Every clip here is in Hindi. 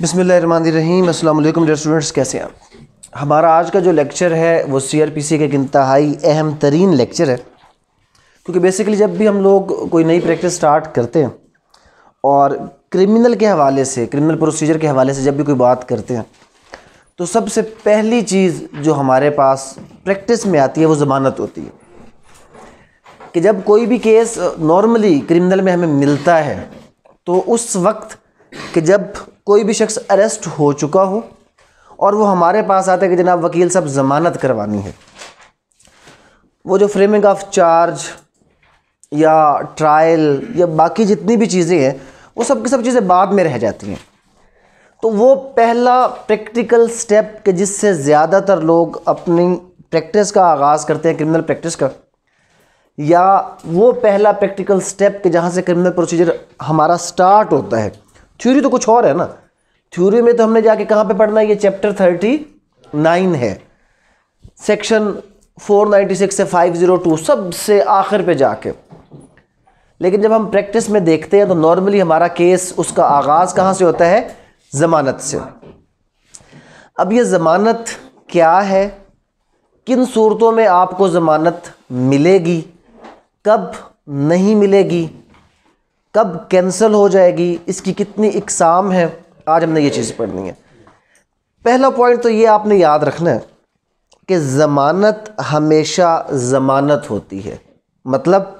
बिसमीम अल्लाम डर स्टूडेंट्स कैसे हैं हमारा आज का जो लेक्चर है वो सी आर पी सी का एक इंतहाई अहम तरीन लेक्चर है क्योंकि बेसिकली जब भी हम लोग कोई नई प्रैक्टिस स्टार्ट करते हैं और क्रिमिनल के हवाले से क्रिमिनल प्रोसीजर के हवाले से जब भी कोई बात करते हैं तो सबसे पहली चीज़ जो हमारे पास प्रैक्टिस में आती है वो ज़मानत होती है कि जब कोई भी केस नॉर्मली क्रिमिनल में हमें मिलता है तो उस वक्त कि जब कोई भी शख्स अरेस्ट हो चुका हो और वो हमारे पास आता है कि जनाब वकील साहब ज़मानत करवानी है वो जो फ्रेमिंग ऑफ चार्ज या ट्रायल या बाकी जितनी भी चीज़ें हैं वो सब की सब चीज़ें बाद में रह जाती हैं तो वो पहला प्रैक्टिकल स्टेप के जिससे ज़्यादातर लोग अपनी प्रैक्टिस का आगाज़ करते हैं क्रिमिनल प्रैक्टिस का या वो पहला प्रैक्टिकल स्टेप के जहाँ से क्रिमिनल प्रोसीजर हमारा स्टार्ट होता है थ्योरी तो कुछ और है ना थ्योरी में तो हमने जाके कहाँ पे पढ़ना है ये चैप्टर थर्टी नाइन है सेक्शन फोर नाइन्टी सिक्स से फाइव ज़ीरो टू सबसे आखिर पे जाके लेकिन जब हम प्रैक्टिस में देखते हैं तो नॉर्मली हमारा केस उसका आगाज़ कहाँ से होता है ज़मानत से अब ये ज़मानत क्या है किन सूरतों में आपको ज़मानत मिलेगी कब नहीं मिलेगी कब कैंसिल हो जाएगी इसकी कितनी इकसाम है आज हमने ये चीज़ पढ़नी है पहला पॉइंट तो ये आपने याद रखना है कि ज़मानत हमेशा ज़मानत होती है मतलब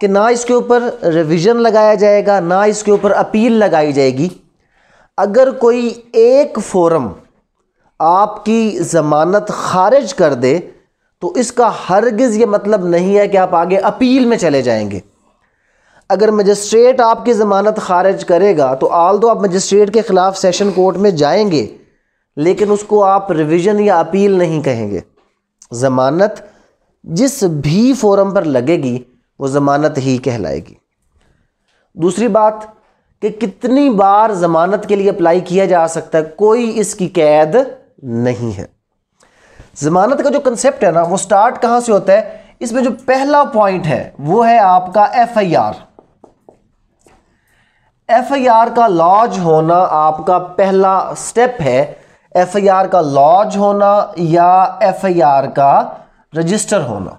कि ना इसके ऊपर रिवीजन लगाया जाएगा ना इसके ऊपर अपील लगाई जाएगी अगर कोई एक फोरम आपकी ज़मानत खारिज कर दे तो इसका हरगिज़ ये मतलब नहीं है कि आप आगे अपील में चले जाएंगे अगर मजिस्ट्रेट आपकी ज़मानत खारिज करेगा तो आल दो आप मजिस्ट्रेट के ख़िलाफ़ सेशन कोर्ट में जाएंगे लेकिन उसको आप रिविज़न या अपील नहीं कहेंगे ज़मानत जिस भी फोरम पर लगेगी वो ज़मानत ही कहलाएगी दूसरी बात कि कितनी बार ज़मानत के लिए अप्लाई किया जा सकता है कोई इसकी कैद नहीं है ज़मानत का जो कंसेप्ट है ना वो स्टार्ट कहाँ से होता है इसमें जो पहला पॉइंट है वो है आपका एफ आई आर एफआईआर का लॉज होना आपका पहला स्टेप है एफआईआर का लॉज होना या एफआईआर का रजिस्टर होना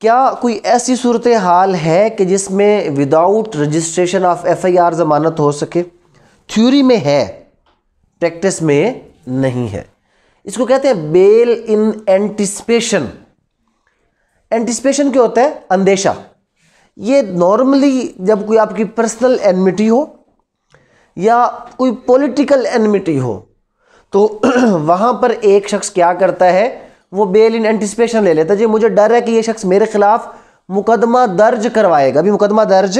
क्या कोई ऐसी सूरत हाल है कि जिसमें विदाउट रजिस्ट्रेशन ऑफ एफआईआर जमानत हो सके थ्योरी में है प्रैक्टिस में नहीं है इसको कहते हैं बेल इन एंटिसपेशन एंटिसपेशन क्या होता है अंदेशा ये नॉर्मली जब कोई आपकी पर्सनल एनमिटी हो या कोई पॉलिटिकल एनमिटी हो तो वहाँ पर एक शख्स क्या करता है वो बेल इन एंटिसपेशन ले लेता है जी मुझे डर है कि ये शख्स मेरे खिलाफ मुकदमा दर्ज करवाएगा अभी मुकदमा दर्ज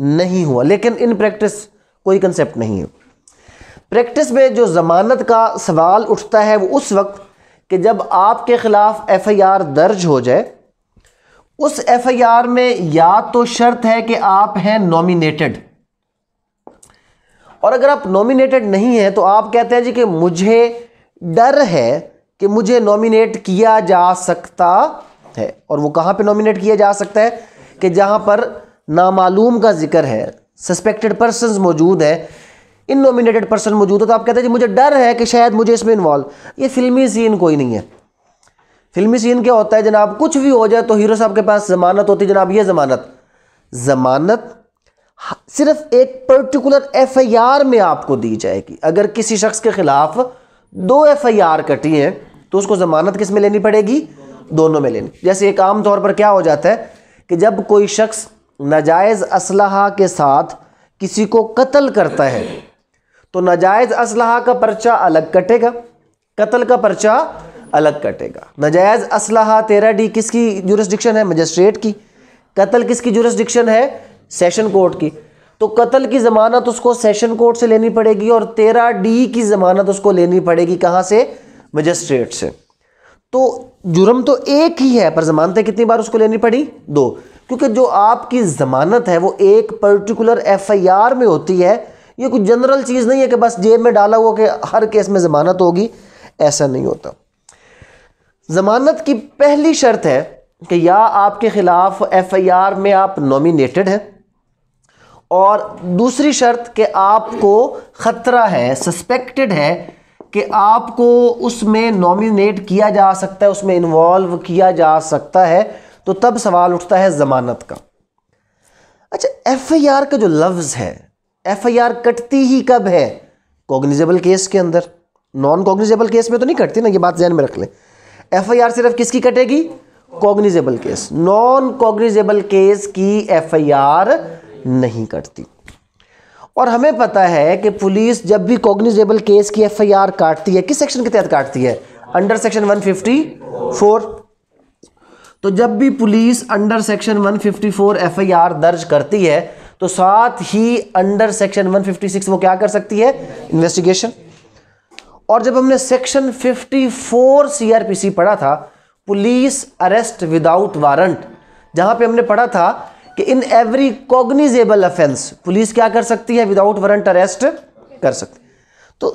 नहीं हुआ लेकिन इन प्रैक्टिस कोई कंसेप्ट नहीं है प्रैक्टिस में जो ज़मानत का सवाल उठता है वो उस वक्त कि जब आपके ख़िलाफ़ एफ़ आई आर दर्ज हो जाए उस एफआईआर में या तो शर्त है कि आप हैं नॉमिनेटेड और अगर आप नॉमिनेटेड नहीं हैं तो आप कहते हैं जी कि मुझे डर है कि मुझे नॉमिनेट किया जा सकता है और वो कहाँ पे नॉमिनेट किया जा सकता है कि जहाँ पर नामालूम का जिक्र है सस्पेक्टेड पर्सन मौजूद हैं इन नॉमिनेटेड पर्सन मौजूद है तो आप कहते हैं जी मुझे डर है कि शायद मुझे इसमें इन्वॉल्व ये फिल्मी सीन कोई नहीं है फिल्मी सीन क्या होता है जनाब कुछ भी हो जाए तो हीरो साहब के पास जमानत होती है जनाब ये जमानत जमानत सिर्फ एक पर्टिकुलर एफआईआर में आपको दी जाएगी अगर किसी शख्स के खिलाफ दो एफआईआर कटी है तो उसको जमानत किस में लेनी पड़ेगी दोनों में लेनी जैसे एक आम तौर पर क्या हो जाता है कि जब कोई शख्स नाजायज़ असलहा के साथ किसी को कत्ल करता है तो नाजायज़ असलहा का पर्चा अलग कटेगा कत्ल का पर्चा अलग कटेगा नजायज़ असलाहा तेरह डी किसकी जुरिस्डिक्शन है मजिस्ट्रेट की कत्ल किसकी जुरिस्डिक्शन है सेशन कोर्ट की तो कत्ल की ज़मानत उसको सेशन कोर्ट से लेनी पड़ेगी और तेरह डी की ज़मानत उसको लेनी पड़ेगी कहाँ से मजिस्ट्रेट से तो जुर्म तो एक ही है पर ज़मानतें कितनी बार उसको लेनी पड़ी दो क्योंकि जो आपकी ज़मानत है वो एक पर्टिकुलर एफआईआर में होती है ये कुछ जनरल चीज़ नहीं है कि बस जेब में डाला हुआ कि हर केस में ज़मानत होगी ऐसा नहीं होता ज़मानत की पहली शर्त है कि या आपके ख़िलाफ़ एफ़ आई आर में आप नॉमिनेटेड हैं और दूसरी शर्त कि आपको ख़तरा है सस्पेक्टेड है कि आपको उसमें नॉमिनेट किया जा सकता है उसमें इन्वॉल्व किया जा सकता है तो तब सवाल उठता है ज़मानत का अच्छा एफ़ आई आर का जो लफ्ज़ है एफ़ आई आर कटती ही कब है कॉग्निजेबल केस के अंदर नॉन कॉग्निजेबल केस में तो नहीं कटती ना ये बात जहन में रख लें एफआईआर सिर्फ किसकी कटेगी cognizable case non cognizable case की एफआईआर नहीं कटती और हमें पता है कि पुलिस जब भी कॉग्निजेबल केस की एफआईआर काटती है किस सेक्शन के तहत काटती है अंडर सेक्शन 154 तो जब भी पुलिस अंडर सेक्शन 154 एफआईआर दर्ज करती है तो साथ ही अंडर सेक्शन 156 वो क्या कर सकती है इन्वेस्टिगेशन और जब हमने सेक्शन 54 सीआरपीसी पढ़ा था पुलिस अरेस्ट विदाउट वारंट जहां पे हमने पढ़ा था कि in every cognizable offence police क्या कर सकती है विदाउट वारंट अरेस्ट कर सकती तो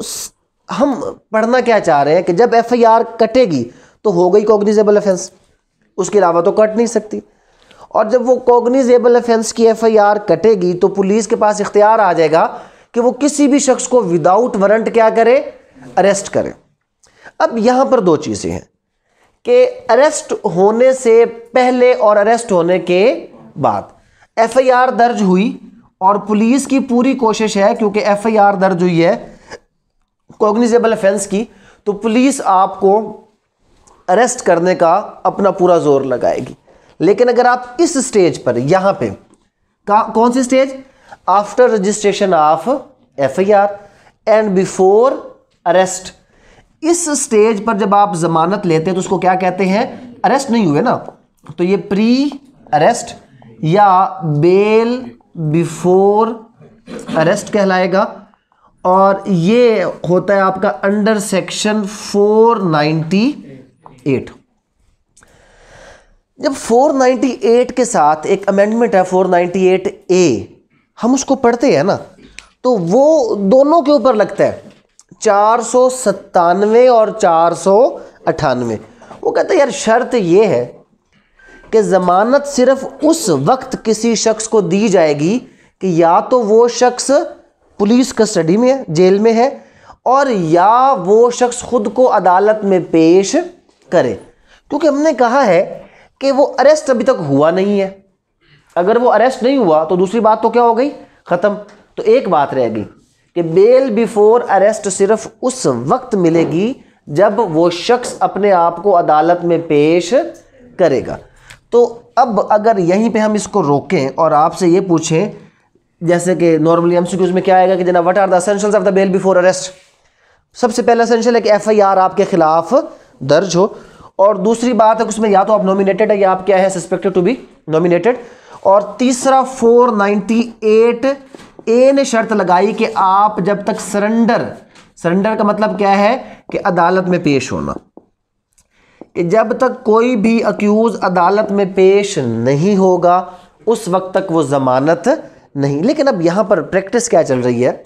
हम पढ़ना क्या चाह रहे हैं कि जब एफआईआर कटेगी तो हो गई कॉग्निजेबल अफेंस उसके अलावा तो कट नहीं सकती और जब वो कॉग्निजेबल अफेंस की एफआईआर कटेगी तो पुलिस के पास इख्तियार आ जाएगा कि वो किसी भी शख्स को विदाउट वारंट क्या करे अरेस्ट करें अब यहां पर दो चीज़ें हैं कि अरेस्ट होने से पहले और अरेस्ट होने के बाद एफआईआर दर्ज हुई और पुलिस की पूरी कोशिश है क्योंकि एफआईआर दर्ज हुई है कॉग्निजेबल ऑफेंस की तो पुलिस आपको अरेस्ट करने का अपना पूरा जोर लगाएगी लेकिन अगर आप इस स्टेज पर यहां पे कौन सी stage after registration of F I R and before arrest इस स्टेज पर जब आप जमानत लेते हैं तो उसको क्या कहते हैं अरेस्ट नहीं हुए ना तो ये प्री अरेस्ट या बेल बिफोर अरेस्ट कहलाएगा और ये होता है आपका अंडर सेक्शन 498 जब 498 के साथ एक अमेंडमेंट है 498 ए हम उसको पढ़ते हैं ना तो वो दोनों के ऊपर लगता है चार सौ सत्तानवे और चार सौ अठानवे वो कहते हैं यार शर्त ये है कि ज़मानत सिर्फ उस वक्त किसी शख्स को दी जाएगी कि या तो वो शख्स पुलिस कस्टडी में है जेल में है और या वो शख्स खुद को अदालत में पेश करे क्योंकि हमने कहा है कि वो अरेस्ट अभी तक हुआ नहीं है अगर वो अरेस्ट नहीं हुआ तो दूसरी बात तो क्या हो गई ख़त्म तो एक बात रह गई कि बेल बिफोर अरेस्ट सिर्फ उस वक्त मिलेगी जब वो शख्स अपने आप को अदालत में पेश करेगा तो अब अगर यहीं पे हम इसको रोकें और आपसे ये पूछें जैसे कि नॉर्मली एम में क्या आएगा कि जना what are the of the bail before arrest सबसे पहला असेंशल है कि एफ आई आर आपके खिलाफ दर्ज हो और दूसरी बात है उसमें या तो आप नॉमिनेटेड है या आप क्या है सस्पेक्टेड टू बी नॉमिनेटेड और तीसरा 498 ए ने शर्त लगाई कि आप जब तक सरेंडर सरेंडर का मतलब क्या है कि अदालत में पेश होना कि जब तक कोई भी अक्यूज़ अदालत में पेश नहीं होगा उस वक्त तक वो ज़मानत नहीं लेकिन अब यहां पर प्रैक्टिस क्या चल रही है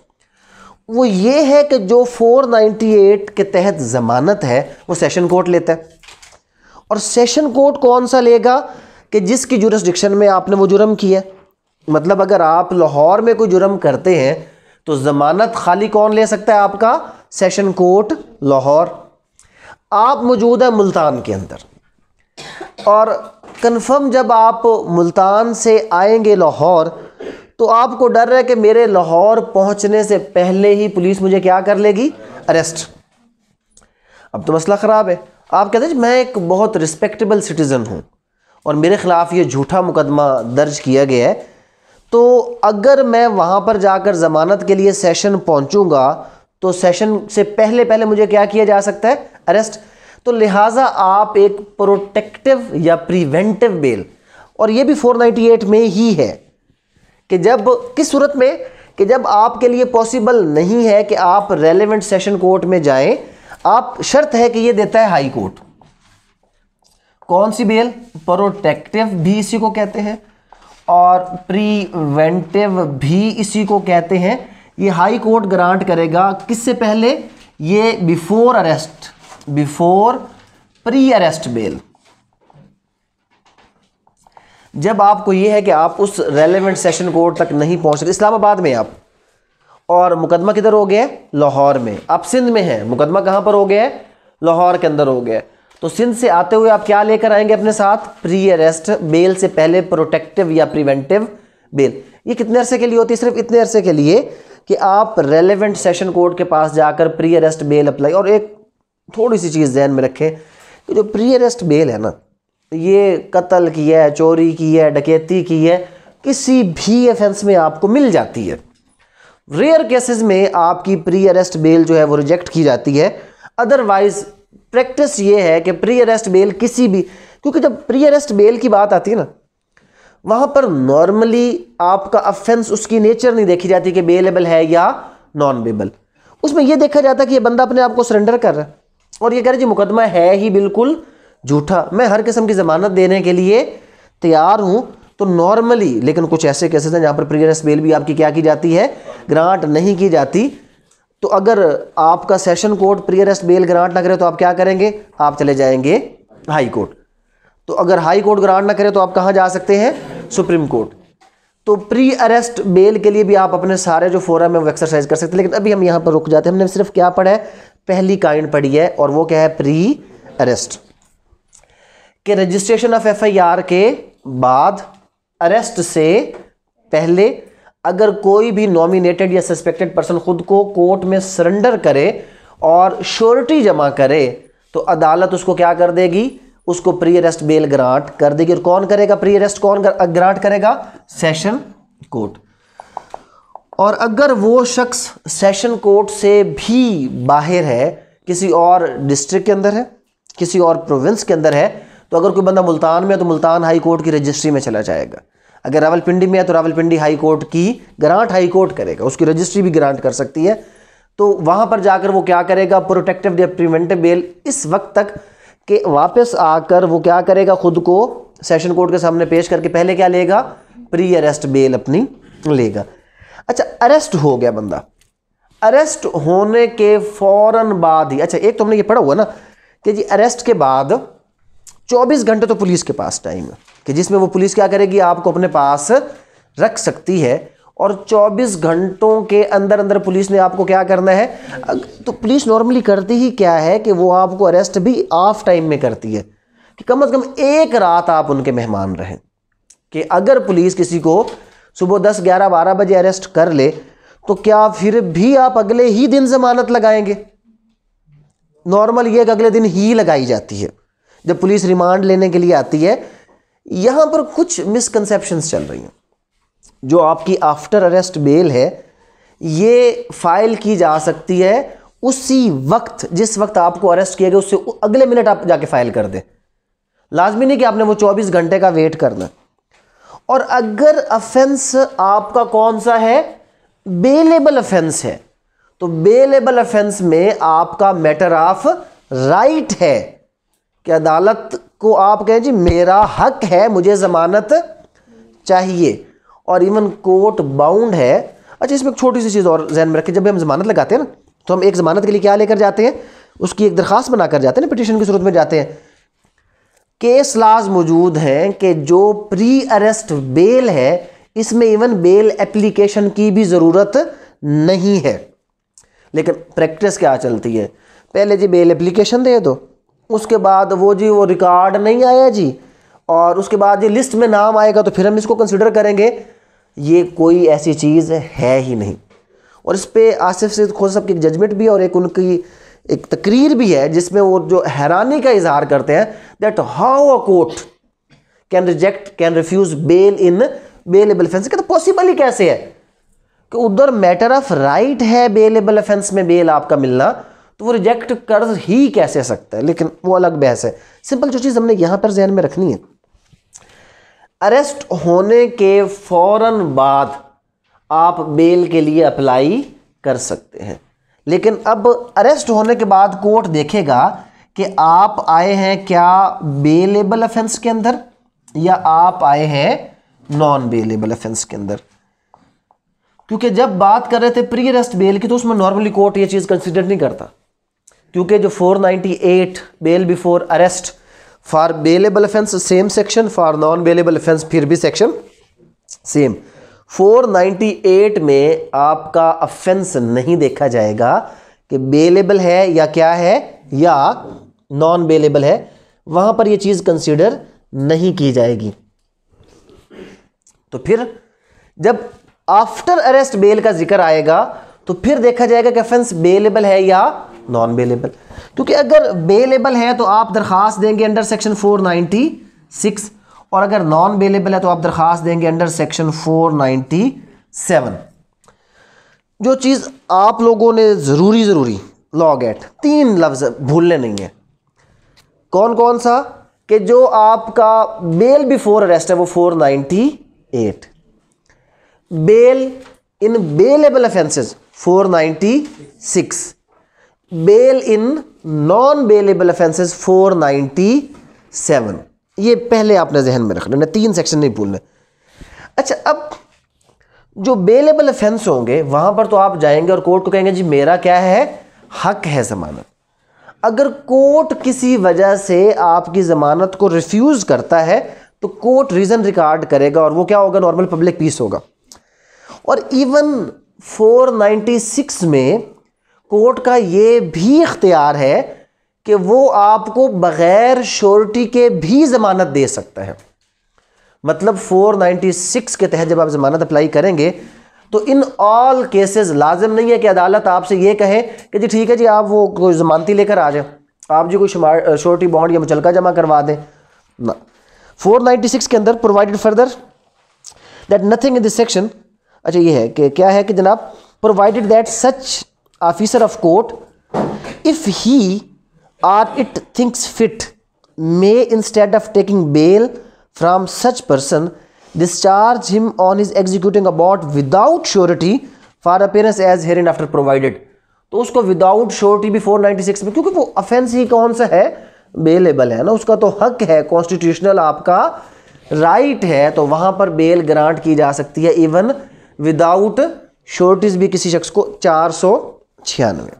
वो ये है कि जो 498 के तहत ज़मानत है वो सेशन कोर्ट लेता है और सेशन कोर्ट कौन सा लेगा कि जिसकी जुरस्डिक्शन में आपने वो जुर्म किया मतलब अगर आप लाहौर में कोई जुर्म करते हैं तो ज़मानत खाली कौन ले सकता है आपका सेशन कोर्ट लाहौर आप मौजूद है मुल्तान के अंदर और कन्फर्म जब आप मुल्तान से आएंगे लाहौर तो आपको डर है कि मेरे लाहौर पहुंचने से पहले ही पुलिस मुझे क्या कर लेगी अरेस्ट अब तो मसला ख़राब है आप कहते हैं मैं एक बहुत रिस्पेक्टेबल सिटीज़न हूँ और मेरे ख़िलाफ़ ये झूठा मुकदमा दर्ज किया गया है तो अगर मैं वहाँ पर जाकर ज़मानत के लिए सेशन पहुँचूँगा तो सेशन से पहले पहले मुझे क्या किया जा सकता है अरेस्ट तो लिहाजा आप एक प्रोटेक्टिव या प्रिवेंटिव बेल और ये भी 498 में ही है कि जब किस सूरत में कि जब आपके लिए पॉसिबल नहीं है कि आप रेलेवेंट सेशन कोर्ट में जाएं आप शर्त है कि ये देता है हाई कोर्ट कौन सी बेल प्रोटेक्टिव भी इसी को कहते हैं और प्रीवेंटिव भी इसी को कहते हैं ये हाई कोर्ट ग्रांट करेगा किससे पहले ये before arrest before pre arrest bail जब आपको ये है कि आप उस रेलेवेंट सेशन कोर्ट तक नहीं पहुंच रहे इस्लामाबाद में आप और मुकदमा किधर हो गया लाहौर में आप सिंध में हैं मुकदमा कहां पर हो गया लाहौर के अंदर हो गया तो सिंध से आते हुए आप क्या लेकर आएंगे अपने साथ प्री अरेस्ट बेल से पहले प्रोटेक्टिव या प्रिवेंटिव बेल ये कितने अरसे के लिए होती है सिर्फ इतने अरसे के लिए कि आप रेलिवेंट सेशन कोर्ट के पास जाकर प्री अरेस्ट बेल अप्लाई और एक थोड़ी सी चीज़ जहन में रखें कि जो प्री अरेस्ट बेल है ना ये कत्ल की है चोरी की है डकैती की है किसी भी अफेंस में आपको मिल जाती है रेयर केसेस में आपकी प्री अरेस्ट बेल जो है वो रिजेक्ट की जाती है अदरवाइज प्रैक्टिस ये है कि प्री अरेस्ट बेल किसी भी क्योंकि जब प्री अरेस्ट बेल की बात आती है ना वहाँ पर नॉर्मली आपका अफेंस उसकी नेचर नहीं देखी जाती कि बेलेबल है या नॉन बेबल उसमें यह देखा जाता कि ये बंदा अपने आप को सरेंडर कर रहा है और ये कह रहे जी मुकदमा है ही बिल्कुल झूठा मैं हर किस्म की ज़मानत देने के लिए तैयार हूँ तो नॉर्मली लेकिन कुछ ऐसे केसेस हैं जहाँ पर प्रियरस बेल भी आपकी क्या की जाती है ग्रांट नहीं की जाती तो अगर आपका session court arrest bail grant ना करे तो आप क्या करेंगे आप चले जाएंगे हाई कोर्ट तो अगर हाई कोर्ट ग्रांट ना करे तो आप कहां जा सकते हैं सुप्रीम कोर्ट तो प्री अरेस्ट बेल के लिए भी आप अपने सारे जो फोरम है वो एक्सरसाइज कर सकते हैं लेकिन अभी हम यहां पर रुक जाते हैं हमने सिर्फ क्या पढ़ा है पहली काइंड पढ़ी है और वो क्या है प्री अरेस्ट के रजिस्ट्रेशन ऑफ आर के बाद अरेस्ट से पहले अगर कोई भी नॉमिनेटेड या सस्पेक्टेड पर्सन खुद को कोर्ट में सरेंडर करे और श्योरिटी जमा करे तो अदालत उसको क्या कर देगी उसको प्री अरेस्ट बेल ग्रांट कर देगी और कौन करेगा प्री अरेस्ट कौन कर, ग्रांट करेगा सेशन कोर्ट और अगर वो शख्स सेशन कोर्ट से भी बाहर है किसी और डिस्ट्रिक्ट के अंदर है किसी और प्रोविंस के अंदर है तो अगर कोई बंदा मुल्तान में है तो मुल्तान हाई कोर्ट की रजिस्ट्री में चला जाएगा अगर रावलपिंडी में है तो रावलपिंडी हाई कोर्ट की ग्रांट हाई कोर्ट करेगा उसकी रजिस्ट्री भी ग्रांट कर सकती है तो वहां पर जाकर वो क्या करेगा प्रोटेक्टिव या प्रिवेंटिव बेल इस वक्त तक के वापस आकर वो क्या करेगा खुद को सेशन कोर्ट के सामने पेश करके पहले क्या लेगा प्री अरेस्ट बेल अपनी लेगा अच्छा अरेस्ट हो गया बंदा अरेस्ट होने के फौरन बाद ही अच्छा एक तो हमने ये पढ़ा हुआ ना कि जी अरेस्ट के बाद 24 घंटे तो पुलिस के पास टाइम है कि जिसमें वो पुलिस क्या करेगी आपको अपने पास रख सकती है और 24 घंटों के अंदर अंदर पुलिस ने आपको क्या करना है तो पुलिस नॉर्मली करती ही क्या है कि वो आपको अरेस्ट भी ऑफ टाइम में करती है कि कम से कम एक रात आप उनके मेहमान रहें कि अगर पुलिस किसी को सुबह दस ग्यारह बारह बजे अरेस्ट कर ले तो क्या फिर भी आप अगले ही दिन जमानत लगाएंगे नॉर्मल ये अगले दिन ही लगाई जाती है जब पुलिस रिमांड लेने के लिए आती है यहां पर कुछ मिसकनसेप्शन चल रही हैं जो आपकी आफ्टर अरेस्ट बेल है ये फाइल की जा सकती है उसी वक्त जिस वक्त आपको अरेस्ट किया गया उससे अगले मिनट आप जाके फाइल कर दें लाजमी नहीं कि आपने वो 24 घंटे का वेट करना और अगर अफेंस आपका कौन सा है बेलेबल अफेंस है तो बेलेबल अफेंस में आपका मैटर ऑफ राइट है कि अदालत को आप कहें जी मेरा हक है मुझे ज़मानत चाहिए और इवन कोर्ट बाउंड है अच्छा इसमें एक छोटी सी चीज़ और जहन में रखें जब भी हम ज़मानत लगाते हैं ना तो हम एक ज़मानत के लिए क्या लेकर जाते हैं उसकी एक दरख्वास्त बना कर जाते हैं ना पिटिशन की सूरत में जाते हैं केस लाज मौजूद हैं कि जो प्री अरेस्ट बेल है इसमें इवन बेल एप्लीकेशन की भी ज़रूरत नहीं है लेकिन प्रैक्टिस क्या चलती है पहले जी बेल एप्लीकेशन दे दो उसके बाद वो जी वो रिकॉर्ड नहीं आया जी और उसके बाद जी लिस्ट में नाम आएगा तो फिर हम इसको कंसिडर करेंगे ये कोई ऐसी चीज़ है ही नहीं और इस पर आसिफ सैद खोज साहब की एक जजमेंट भी है और एक उनकी एक तकरीर भी है जिसमें वो जो हैरानी का इजहार करते हैं that how a court can reject can refuse bail in bailable offence तो पॉसिबल ही कैसे है कि उधर मैटर ऑफ राइट है बेलेबल ऑफेंस में बेल आपका मिलना तो वो रिजेक्ट कर ही कैसे सकता है लेकिन वो अलग बहस है सिंपल जो चीज़ हमने यहाँ पर जहन में रखनी है अरेस्ट होने के फ़ौर बाद आप बेल के लिए अप्लाई कर सकते हैं लेकिन अब अरेस्ट होने के बाद कोर्ट देखेगा कि आप आए हैं क्या बेलेबल अफेंस के अंदर या आप आए हैं नॉन बेलेबल अफेंस के अंदर क्योंकि जब बात कर रहे थे प्री अरेस्ट बेल की तो उसमें नॉर्मली कोर्ट ये चीज़ कंसिडर नहीं करता क्योंकि जो 498 bail before arrest for bailable offence same section for non bailable offence फिर भी सेक्शन सेम 498 में आपका ऑफेंस नहीं देखा जाएगा कि बेलेबल है या क्या है या नॉन बेलेबल है वहां पर यह चीज कंसीडर नहीं की जाएगी तो फिर जब आफ्टर अरेस्ट बेल का जिक्र आएगा तो फिर देखा जाएगा कि ऑफेंस बेलेबल है या नॉन बेलेबल क्योंकि अगर बेलेबल तो है तो आप दरख्वास्त देंगे अंडर सेक्शन 496 और अगर नॉन बेलेबल है तो आप दरख्वास्त देंगे अंडर सेक्शन 497 जो चीज़ आप लोगों ने ज़रूरी ज़रूरी लॉ एट तीन लफ्ज़ भूलने नहीं है कौन कौन सा कि जो आपका बेल बिफोर अरेस्ट है वो 498 bail in bailable offences 496 bail in non bailable offences 497 ये पहले आपने जहन में रख लेना तीन सेक्शन नहीं भूलना अच्छा अब जो बेलेबल ऑफेंस होंगे वहां पर तो आप जाएंगे और कोर्ट को कहेंगे जी मेरा क्या है हक है जमानत अगर कोर्ट किसी वजह से आपकी ज़मानत को रिफ्यूज़ करता है तो कोर्ट रीज़न रिकॉर्ड करेगा और वो क्या होगा नॉर्मल पब्लिक पीस होगा और इवन 496 में कोर्ट का ये भी इख्तियार है कि वो आपको बग़ैर श्योरिटी के भी ज़मानत दे सकता है मतलब 496 के तहत जब आप ज़मानत अप्लाई करेंगे तो इन ऑल केसेस लाजम नहीं है कि अदालत आपसे ये कहे कि जी ठीक है जी आप वो कोई ज़मानती लेकर आ जाए आप जी कोई श्योरिटी बॉन्ड या मुचलका जमा करवा दें ना 496 के अंदर provided further that nothing in this section अच्छा ये है कि क्या है कि जनाब provided that such officer of court if he or it thinks fit may instead of taking bail from such person discharge him on is executing about without surety for appearance as here and after provided तो उसको विदाउट श्योरिटी भी 496 में क्योंकि वो अफेंस ही कौन सा है बेलेबल है ना उसका तो हक है कॉन्स्टिट्यूशनल आपका राइट है तो वहां पर बेल ग्रांट की जा सकती है इवन विदाउट श्योरिटीज भी किसी शख्स को चार सौ छियानवे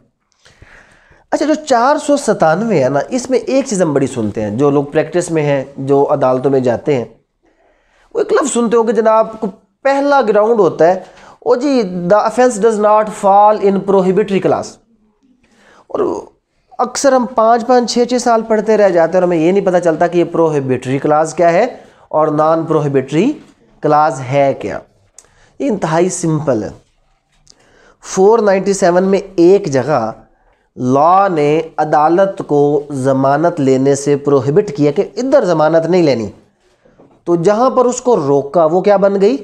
अच्छा जो चार सौ सतानवे है ना इसमें एक चीज़ हम बड़ी सुनते हैं जो लोग प्रैक्टिस में हैं जो अदालतों में जाते हैं वो एक लफ्ज़ सुनते हो कि जनाब पहला ग्राउंड होता है ओ जी the offence does not fall in prohibitory class और अक्सर हम पाँच पाँच छः छः साल पढ़ते रह जाते हैं और हमें ये नहीं पता चलता कि ये प्रोहिबिटरी क्लास क्या है और नॉन प्रोहिबिटरी क्लास है क्या ये इंतहाई सिंपल है 497 में एक जगह लॉ ने अदालत को ज़मानत लेने से प्रोहिबिट किया कि इधर ज़मानत नहीं लेनी तो जहाँ पर उसको रोका वो क्या बन गई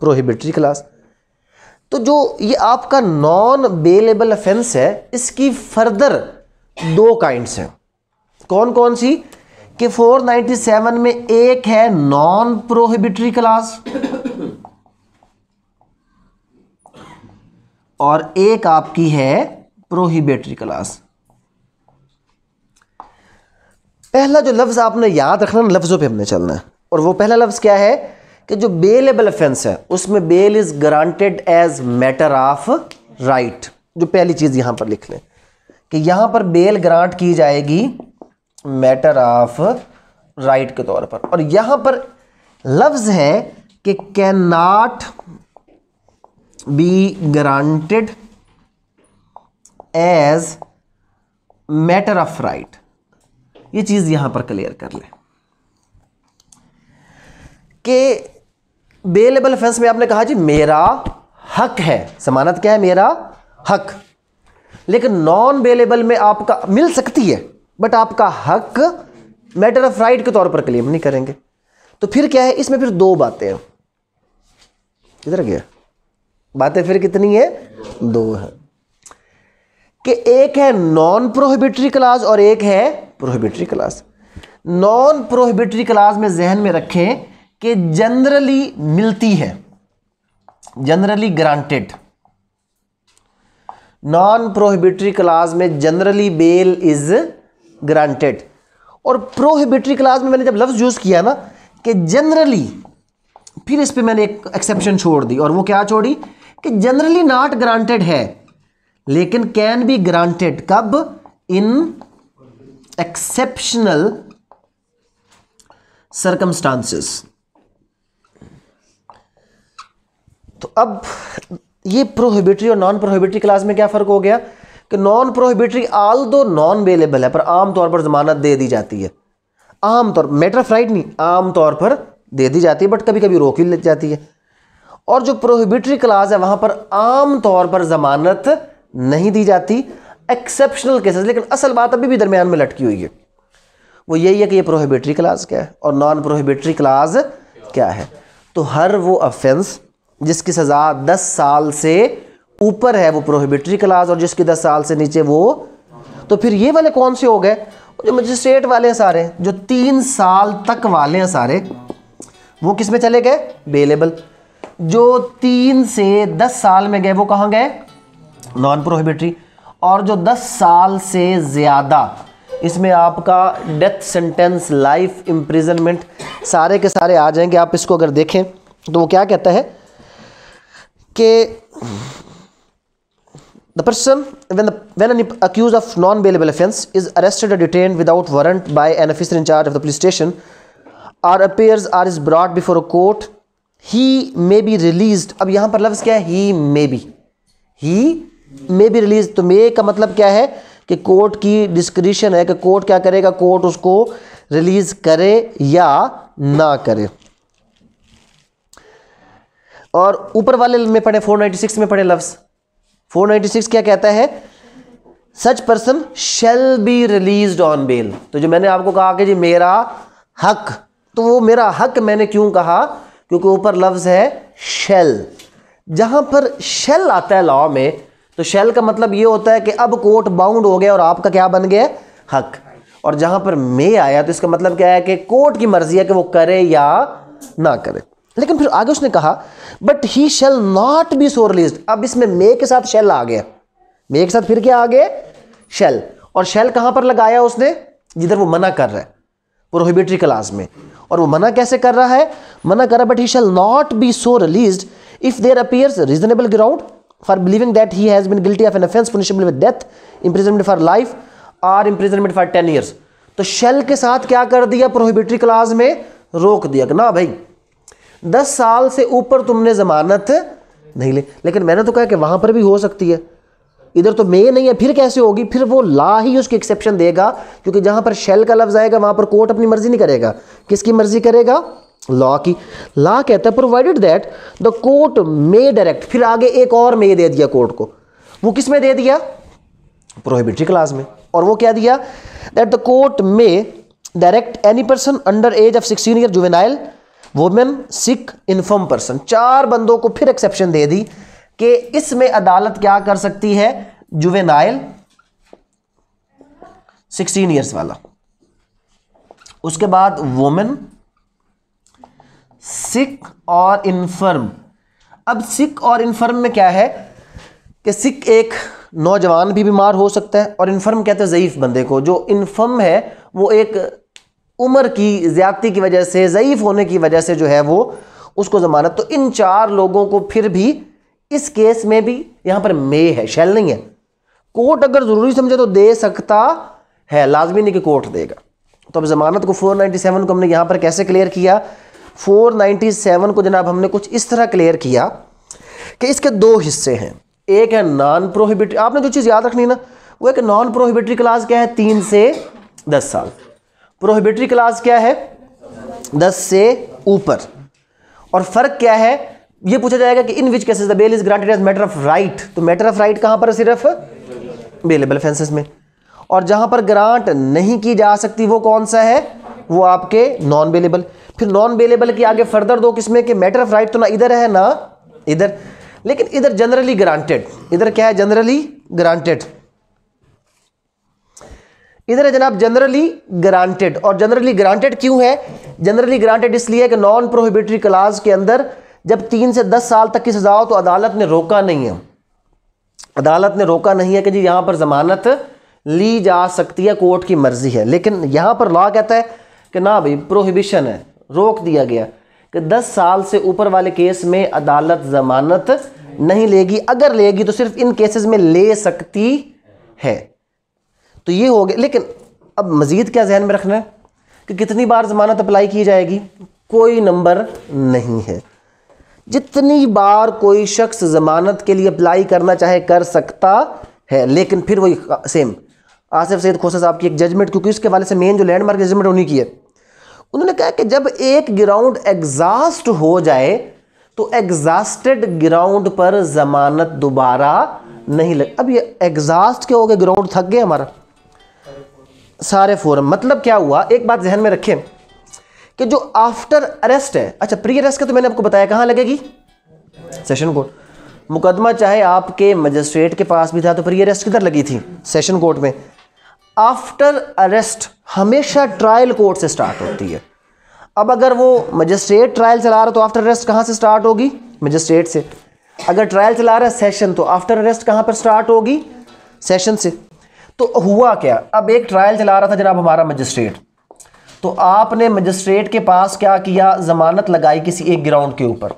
प्रोहिबिटरी क्लास तो जो ये आपका नॉन बेलेबल अफेंस है इसकी फर्दर दो काइंड्स हैं कौन कौन सी कि 497 में एक है नॉन प्रोहिबिटरी क्लास और एक आपकी है प्रोहिबेटरी क्लास पहला जो लफ्ज़ आपने याद रखना लफ्ज़ों पे हमने चलना है और वो पहला लफ्ज़ क्या है कि जो बेलेबल ऑफेंस है उसमें bail is granted as matter of right जो पहली चीज़ यहां पर लिख लें कि यहां पर बेल ग्रांट की जाएगी मैटर ऑफ राइट के तौर पर और यहां पर लफ्ज़ है कि can not be granted as matter of right ये चीज़ यहां पर क्लियर कर ले के बेलेबल फेंस में आपने कहा जी मेरा हक है समानत क्या है मेरा हक लेकिन नॉन बेलेबल में आपका मिल सकती है बट आपका हक मैटर ऑफ राइट के तौर पर क्लेम नहीं करेंगे तो फिर क्या है इसमें फिर दो बातें हैं किधर गया बातें फिर कितनी है दो है कि एक है नॉन प्रोहिबिटरी क्लास और एक है prohibitory class non prohibitory class में जहन में रखें कि जनरली मिलती है generally granted non prohibitory class में जनरली बेल इज ग्रांटेड और प्रोहिबिटरी क्लास में मैंने जब लफ्ज़ यूज़ किया ना कि जनरली फिर इस पर मैंने एक एक्सेप्शन छोड़ दी और वो क्या छोड़ी कि जनरली नॉट ग्रांटेड है लेकिन कैन बी ग्रांटेड कब इन एक्सेप्शनल सर्कमस्टांसेस तो अब ये प्रोहिबिटरी और नॉन प्रोहिबिटरी क्लास में क्या फ़र्क हो गया कि नॉन प्रोहिबिटरी आल दो नॉन अवेलेबल है पर आमतौर पर जमानत दे दी जाती है आमतौर मैटर ऑफ राइट नहीं आमतौर पर दे दी जाती है बट कभी कभी रोक ही ले जाती है और जो प्रोहिबिटरी क्लाज है वहां पर आम तौर पर जमानत नहीं दी जाती एक्सेप्शनल केसेस लेकिन असल बात अभी भी दरमियान में लटकी हुई है वो यही है कि ये प्रोहिबिटरी क्लाज क्या है और नॉन प्रोहिबिटरी क्लाज क्या है तो हर वो अफेंस जिसकी सज़ा दस साल से ऊपर है वो प्रोहिबिटरी क्लाज और जिसकी दस साल से नीचे वो तो फिर ये वाले कौन से हो गए जो मजिस्ट्रेट वाले हैं सारे जो तीन साल तक वाले हैं सारे वो किस में चले गए बेलेबल जो तीन से दस साल में गए वो कहाँ गए नॉन प्रोहिबिटरी और जो दस साल से ज़्यादा इसमें आपका डेथ सेंटेंस लाइफ इम्प्रिजनमेंट सारे के सारे आ जाएंगे आप इसको अगर देखें तो वो क्या कहता है कि the person when an accused of non bailable offence is arrested detain without warrant by an officer in charge of the police station or appear or is brought before a court he may be release अब यहां पर लफ्ज क्या है he may be he may be release तो मे का मतलब क्या है कि कोर्ट की डिस्क्रिशन है कि कोर्ट क्या करेगा कोर्ट उसको रिलीज करे या ना करे और ऊपर वाले में पढ़े 496 में पढ़े लफ्ज 496 क्या कहता है such person shall be release on bail तो जो मैंने आपको कहा कि जी मेरा हक तो वो मेरा हक मैंने क्यों कहा क्योंकि ऊपर लफ्ज़ है शेल जहां पर शेल आता है लॉ में तो शेल का मतलब ये होता है कि अब कोर्ट बाउंड हो गया और आपका क्या बन गया हक और जहां पर मे आया तो इसका मतलब क्या है कि कोर्ट की मर्जी है कि वो करे या ना करे लेकिन फिर आगे उसने कहा but he shall not be so release अब इसमें मे के साथ शेल आ गया मे के साथ फिर क्या आ गया शेल और शेल कहां पर लगाया उसने जिधर वो मना कर रहा है प्रोहिबिटरी क्लास में और वो मना कैसे कर रहा है मना कर रहा but he shall not be so release if there appears reasonable ground for believing that he has been guilty of an offence punishable with death imprisonment for life or imprisonment for ten years तो शेल के साथ क्या कर दिया प्रोहिबिटरी क्लास में रोक दिया ना भाई दस साल से ऊपर तुमने जमानत नहीं ले लेकिन मैंने तो कहा कि वहां पर भी हो सकती है इधर तो मे नहीं है फिर कैसे होगी फिर वो ला ही उसकी एक्सेप्शन देगा क्योंकि जहां पर शेल का लफ्ज आएगा वहां पर कोर्ट अपनी मर्जी नहीं करेगा किसकी मर्जी करेगा लॉ की लॉ कहता है provided that the court may direct फिर आगे एक और मे दे दिया कोर्ट को वो किस में दे दिया प्रोहिबिटरी क्लास में और वो क्या दिया that the court may direct any person under age of sixteen year juvenile women sick infirm person चार बंदों को फिर एक्सेप्शन दे दी कि इसमें अदालत क्या कर सकती है जुवेनाइल सिक्सटीन ईयर्स वाला उसके बाद वोमेन सिख और इनफर्म अब सिख और इनफर्म में क्या है कि सिख एक नौजवान भी बीमार हो सकता है और इनफर्म कहते हैं ज़यीफ़ बंदे को जो इनफर्म है वो एक उम्र की ज़्यादती की वजह से ज़यीफ़ होने की वजह से जो है वो उसको ज़मानत तो इन चार लोगों को फिर भी इस केस में भी यहां पर मे है शैल नहीं है कोर्ट अगर जरूरी समझे तो दे सकता है लाजमी नहीं कि कोर्ट देगा तो अब जमानत को 497 को हमने यहां पर कैसे क्लियर किया 497 को जनाब हमने कुछ इस तरह क्लियर किया कि इसके दो हिस्से हैं एक है नॉन प्रोहिबिटरी आपने जो चीज़ याद रखनी ना वो एक नॉन प्रोहिबिटरी क्लास क्या है तीन से दस साल प्रोहिबिटरी क्लास क्या है दस से ऊपर और फ़र्क क्या है ये पूछा जाएगा कि in which cases the bail is granted as matter of right तो मैटर ऑफ राइट कहां पर सिर्फ बेलेबल फेंसेस में और जहां पर ग्रांट नहीं की जा सकती वो कौन सा है वो आपके नॉन बेलेबल फिर नॉन बेलेबल की आगे फर्दर दो किसमें कि मैटर ऑफ राइट तो ना इधर है ना इधर लेकिन इधर जनरली ग्रांटेड इधर क्या है जनरली ग्रांटेड इधर है जनाब जनरली ग्रांटेड और जनरली ग्रांटेड क्यों है जनरली ग्रांटेड इसलिए कि नॉन प्रोहिबिटरी क्लाज के अंदर जब तीन से दस साल तक की सज़ा हो तो अदालत ने रोका नहीं है अदालत ने रोका नहीं है कि जी यहाँ पर ज़मानत ली जा सकती है कोर्ट की मर्ज़ी है लेकिन यहाँ पर लॉ कहता है कि ना भाई प्रोहिबिशन है रोक दिया गया कि दस साल से ऊपर वाले केस में अदालत ज़मानत नहीं लेगी अगर लेगी तो सिर्फ इन केसेस में ले सकती है तो ये हो गया लेकिन अब मज़ीद क्या जहन में रखना है कि कितनी बार ज़मानत अप्लाई की जाएगी कोई नंबर नहीं है जितनी बार कोई शख्स ज़मानत के लिए अप्लाई करना चाहे कर सकता है लेकिन फिर वही सेम आसिफ सैद खोसा साहब की एक जजमेंट क्योंकि उसके वाले से मेन जो लैंडमार्क जजमेंट उन्हीं की है उन्होंने कहा कि जब एक ग्राउंड एग्जास्ट हो जाए तो एग्जास्टेड ग्राउंड पर जमानत दोबारा नहीं लग अब ये एग्जास्ट के हो गए ग्राउंड थक गए हमारा सारे फोरम मतलब क्या हुआ एक बात जहन में रखें कि जो आफ्टर अरेस्ट है अच्छा प्री अरेस्ट का तो मैंने आपको बताया कहाँ लगेगी सेशन कोर्ट मुकदमा चाहे आपके मजिस्ट्रेट के पास भी था तो प्री अरेस्ट किधर लगी थी सेशन कोर्ट में आफ्टर अरेस्ट हमेशा ट्रायल कोर्ट से स्टार्ट होती है अब अगर वो मजिस्ट्रेट ट्रायल चला रहा है तो आफ्टर अरेस्ट कहाँ से स्टार्ट होगी मजिस्ट्रेट से अगर ट्रायल चला रहा है सेशन तो आफ्टर अरेस्ट कहाँ पर स्टार्ट होगी सेशन से तो हुआ क्या अब एक ट्रायल चला रहा था जनाब हमारा मजिस्ट्रेट तो आपने मजिस्ट्रेट के पास क्या किया ज़मानत लगाई किसी एक ग्राउंड के ऊपर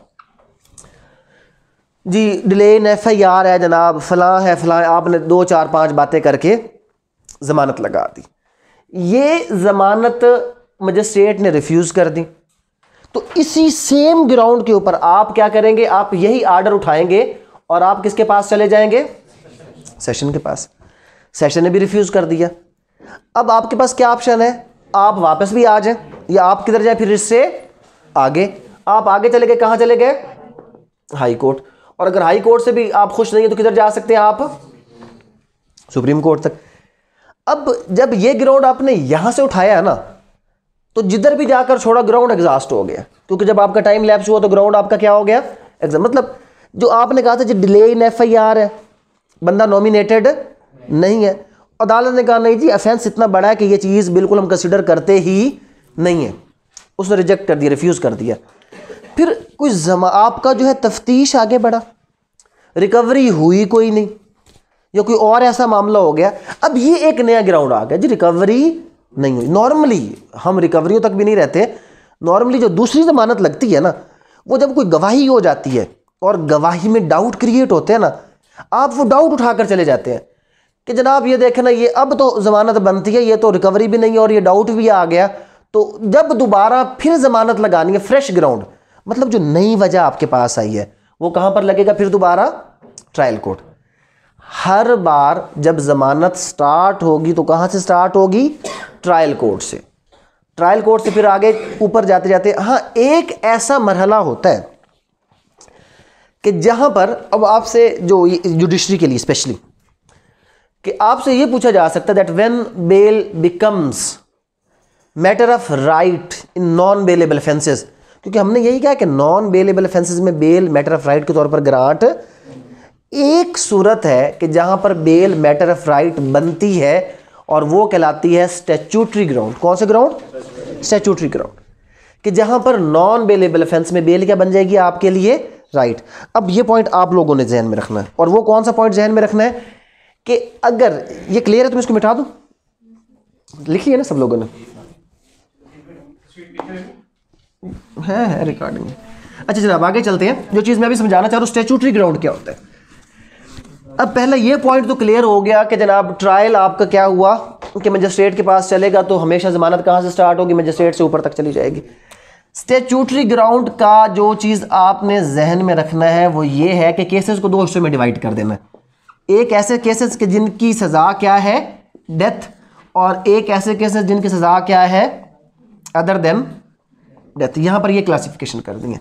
जी delay in F I R है जनाब फलां है फलां आपने दो चार पांच बातें करके ज़मानत लगा दी ये ज़मानत मजिस्ट्रेट ने रिफ्यूज़ कर दी तो इसी सेम ग्राउंड के ऊपर आप क्या करेंगे आप यही आर्डर उठाएंगे और आप किसके पास चले जाएंगे सेशन के पास सेशन ने भी रिफ्यूज़ कर दिया अब आपके पास क्या ऑप्शन है आप वापस भी आ जाए या आप किधर जाए फिर इससे आगे आप आगे चले गए कहाँ चले गए हाई कोर्ट और अगर हाई कोर्ट से भी आप खुश नहीं है तो किधर जा सकते हैं आप सुप्रीम कोर्ट तक अब जब ये ग्राउंड आपने यहाँ से उठाया है ना तो जिधर भी जाकर छोड़ा ग्राउंड एग्जास्ट हो गया क्योंकि जब आपका टाइम लैप्स हुआ तो ग्राउंड आपका क्या हो गया एग्जाम मतलब जो आपने कहा था जो delay in F I R है बंदा नॉमिनेटेड नहीं है अदालत ने कहा नहीं जी अफेंस इतना बड़ा है कि ये चीज़ बिल्कुल हम कंसिडर करते ही नहीं है उसने रिजेक्ट कर दिया रिफ्यूज़ कर दिया फिर कुछ जमा आपका जो है तफ्तीश आगे बढ़ा रिकवरी हुई कोई नहीं या कोई और ऐसा मामला हो गया अब ये एक नया ग्राउंड आ गया जी रिकवरी नहीं हुई नॉर्मली हम रिकवरियों तक भी नहीं रहते नॉर्मली जो दूसरी जमानत लगती है ना वो जब कोई गवाही हो जाती है और गवाही में डाउट क्रिएट होते हैं ना आप वो डाउट उठाकर चले जाते हैं कि जनाब ये देखना ये अब तो ज़मानत बनती है ये तो रिकवरी भी नहीं और ये डाउट भी आ गया तो जब दोबारा फिर ज़मानत लगानी है फ्रेश ग्राउंड मतलब जो नई वजह आपके पास आई है वो कहाँ पर लगेगा फिर दोबारा ट्रायल कोर्ट हर बार जब ज़मानत स्टार्ट होगी तो कहाँ से स्टार्ट होगी ट्रायल कोर्ट से ट्रायल कोर्ट से फिर आगे ऊपर जाते जाते हाँ एक ऐसा मरहला होता है कि जहाँ पर अब आपसे जो जुडिशरी के लिए स्पेशली कि आपसे ये पूछा जा सकता है that when bail becomes matter of right in non bailable offences क्योंकि हमने यही कहा कि नॉन बेलेबल फेंसेज में बेल मैटर ऑफ राइट के तौर पर ग्रांट एक सूरत है कि जहां पर बेल मैटर ऑफ राइट बनती है और वो कहलाती है स्टेचूटरी ग्राउंड कौन से ग्राउंड स्टेचूटरी ग्राउंड कि जहां पर नॉन बेलेबल फेंस में बेल क्या बन जाएगी आपके लिए राइट right. अब ये पॉइंट आप लोगों ने जहन में रखना है और वो कौन सा पॉइंट जहन में रखना है कि अगर ये क्लियर है तो मैं इसको मिटा दूँ लिख लिया ना सब लोगों ने है है रिकॉर्डिंग अच्छा जनाब आगे चलते हैं जो चीज़ मैं अभी समझाना चाह रहा हूँ स्टेचूटरी ग्राउंड क्या होता है अब पहला ये पॉइंट तो क्लियर हो गया कि जनाब ट्रायल आपका क्या हुआ कि मजिस्ट्रेट के पास चलेगा तो हमेशा ज़मानत कहाँ से स्टार्ट होगी मजिस्ट्रेट से ऊपर तक चली जाएगी स्टेचूटरी ग्राउंड का जो चीज़ आपने जहन में रखना है वो ये है कि केसेस को दो हिस्सों में डिवाइड कर देना है एक ऐसे केसेस के जिनकी सज़ा क्या है डेथ और एक ऐसे केसेस जिनकी सज़ा क्या है अदर देन डेथ यहाँ पर ये क्लासिफिकेशन कर देंगे है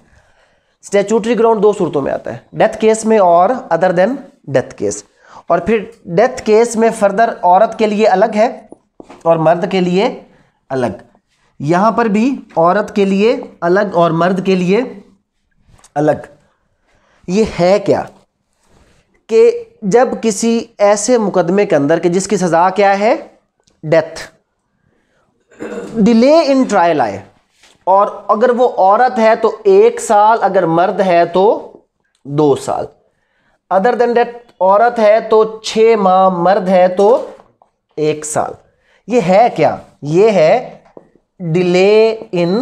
स्टेचूटरी ग्राउंड दो सूरतों में आता है डेथ केस में और अदर देन डेथ केस और फिर डेथ केस में फर्दर औरत के लिए अलग है और मर्द के लिए अलग यहाँ पर भी औरत के लिए अलग और मर्द के लिए अलग ये है क्या कि जब किसी ऐसे मुकदमे के अंदर के जिसकी सज़ा क्या है डेथ डिले इन ट्रायल आए और अगर वो औरत है तो एक साल अगर मर्द है तो दो साल अदर देन डेट औरत है तो छ माह मर्द है तो एक साल ये है क्या ये है डिले इन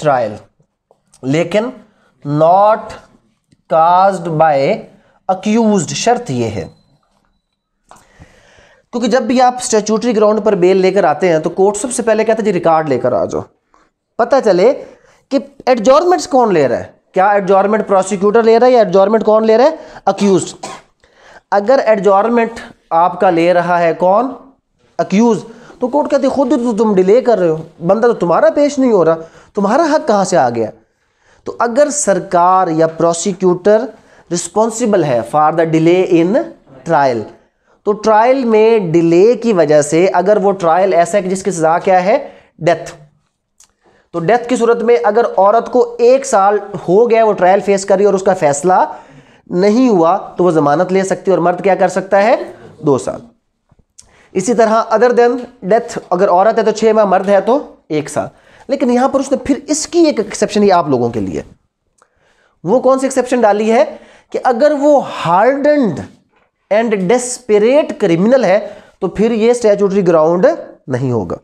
ट्रायल लेकिन नॉट कास्ड बाय अक्यूज शर्त ये है क्योंकि जब भी आप स्टेचूटरी ग्राउंड पर बेल लेकर आते हैं तो कोर्ट सबसे पहले कहते हैं जी रिकॉर्ड लेकर आ जाओ पता चले कि एडजॉर्मेंट कौन ले रहा है क्या एडजॉर्मेंट प्रोसिक्यूटर ले रहा है या एडजॉर्मेंट कौन ले रहा है अक्यूज अगर एडजॉर्मेंट आपका ले रहा है कौन अक्यूज तो कोर्ट कहती खुद तो तुम डिले कर रहे हो बंदा तो तुम्हारा पेश नहीं हो रहा तुम्हारा हक कहाँ से आ गया तो अगर सरकार या प्रोसिक्यूटर रिस्पॉन्सिबल है for the delay in trial तो ट्रायल में डिले की वजह से अगर वो ट्रायल ऐसा है कि जिसकी सजा क्या है डेथ तो डेथ की सूरत में अगर औरत को एक साल हो गया वो ट्रायल फेस करी और उसका फैसला नहीं हुआ तो वो जमानत ले सकती है और मर्द क्या कर सकता है दो साल इसी तरह अदर देन डेथ अगर औरत है तो छः माह मर्द है तो एक साल लेकिन यहां पर उसने फिर इसकी एक एक्सेप्शन ही आप लोगों के लिए वो कौन सी एक्सेप्शन डाली है कि अगर वो हार्डेंड एंड डेस्पेरेट क्रिमिनल है तो फिर ये स्टैचूटरी ग्राउंड नहीं होगा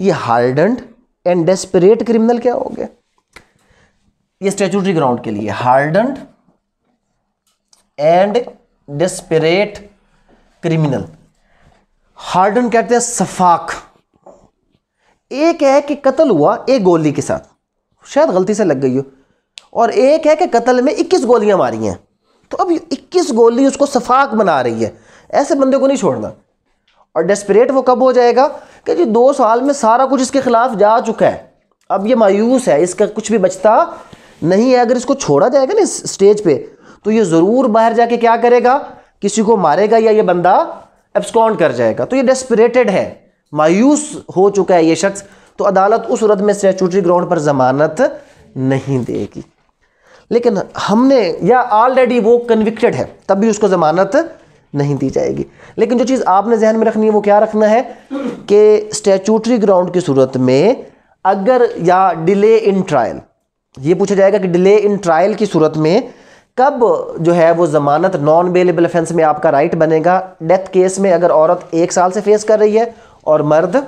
ये हार्डेंड एंड डेस्परेट क्रिमिनल क्या हो गया ये स्टैचूटरी ग्राउंड के लिए hardened and desperate criminal hardened कहते हैं सफाक एक है कि कत्ल हुआ एक गोली के साथ शायद गलती से लग गई हो और एक है कि कत्ल में 21 गोलियां मारी हैं तो अब 21 गोली उसको सफाक बना रही है ऐसे बंदे को नहीं छोड़ना और डेस्परेट वो कब हो जाएगा कि जी दो साल में सारा कुछ इसके खिलाफ जा चुका है अब ये मायूस है इसका कुछ भी बचता नहीं है अगर इसको छोड़ा जाएगा ना इस स्टेज पे तो ये ज़रूर बाहर जाके क्या करेगा किसी को मारेगा या ये बंदा एब्सकॉन कर जाएगा तो ये डेस्परेटेड है मायूस हो चुका है ये शख्स तो अदालत उस सूरत में स्टैचूटरी ग्राउंड पर जमानत नहीं देगी लेकिन हमने या ऑलरेडी वो कन्विक्टेड है तब भी उसको ज़मानत नहीं दी जाएगी लेकिन जो चीज़ आपने जहन में रखनी है वो क्या रखना है कि स्टैचूटरी ग्राउंड की सूरत में अगर या डिले इन ट्रायल ये पूछा जाएगा कि डिले इन ट्रायल की सूरत में कब जो है वो ज़मानत नॉन अवेलेबल ऑफेंस में आपका राइट बनेगा डेथ केस में अगर औरत एक साल से फेस कर रही है और मर्द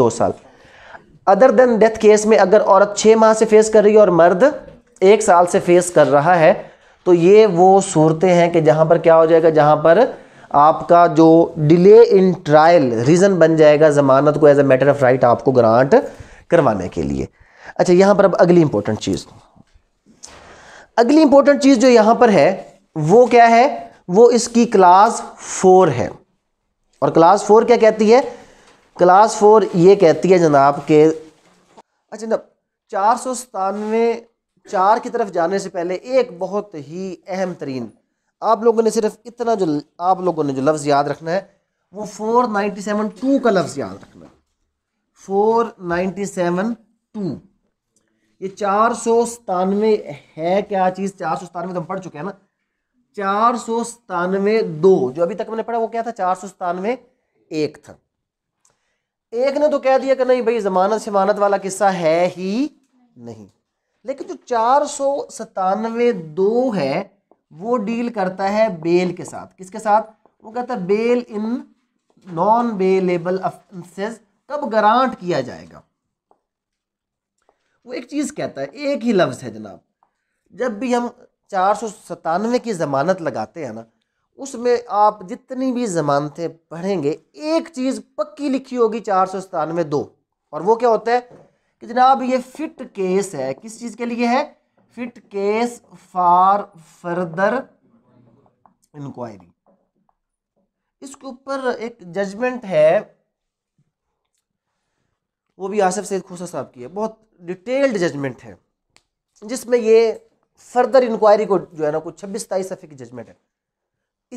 दो साल अदर देन डेथ केस में अगर औरत छः माह से फेस कर रही है और मर्द एक साल से फेस कर रहा है तो ये वो सूरतें हैं कि जहाँ पर क्या हो जाएगा जहाँ पर आपका जो डिले इन ट्रायल रीज़न बन जाएगा ज़मानत को as a matter of right आपको ग्रांट करवाने के लिए अच्छा यहाँ पर अब अगली इंपॉर्टेंट चीज़ अगली इंपॉर्टेंट चीज़ जो यहाँ पर है वो क्या है वो इसकी क्लास फोर है और क्लास फोर क्या कहती है क्लास फोर ये कहती है जनाब के अच्छा जनाब चार सौ सतानवे चार की तरफ जाने से पहले एक बहुत ही अहम तरीन आप लोगों ने सिर्फ इतना जो आप लोगों ने जो लफ्ज़ याद रखना है वो फोर नाइन्टी सेवन टू का लफ्ज़ याद रखना है फोर नाइन्टी सेवन टू ये चार सौ सतानवे है क्या चीज़ चार सौ सतानवे तो हम पढ़ चुके हैं ना चार सौ सतानवे दो जो अभी तक मैंने पढ़ा वो क्या था चार सौ सतानवे एक था एक ने तो कह दिया कि नहीं भाई जमानत शमानत वाला किस्सा है ही नहीं लेकिन जो चार सौ सतानवे दो है वो डील करता है बेल के साथ किसके साथ वो कहता है bail in non bailable offences कब ग्रांट किया जाएगा वो एक चीज़ कहता है एक ही लफ्ज़ है जनाब जब भी हम चार सौ सतानवे की ज़मानत लगाते हैं ना उसमें आप जितनी भी ज़मानतें पढ़ेंगे एक चीज़ पक्की लिखी होगी चार सौ सतानवे दो और वो क्या होता है कि जनाब ये फिट केस है किस चीज़ के लिए है fit case for further inquiry इसके ऊपर एक जजमेंट है वो भी आसिफ सैद खोसा साहब की है बहुत डिटेल्ड जजमेंट है जिसमें ये फर्दर इंक्वायरी को जो है ना कुछ छब्बीस सताईस सफ़े की जजमेंट है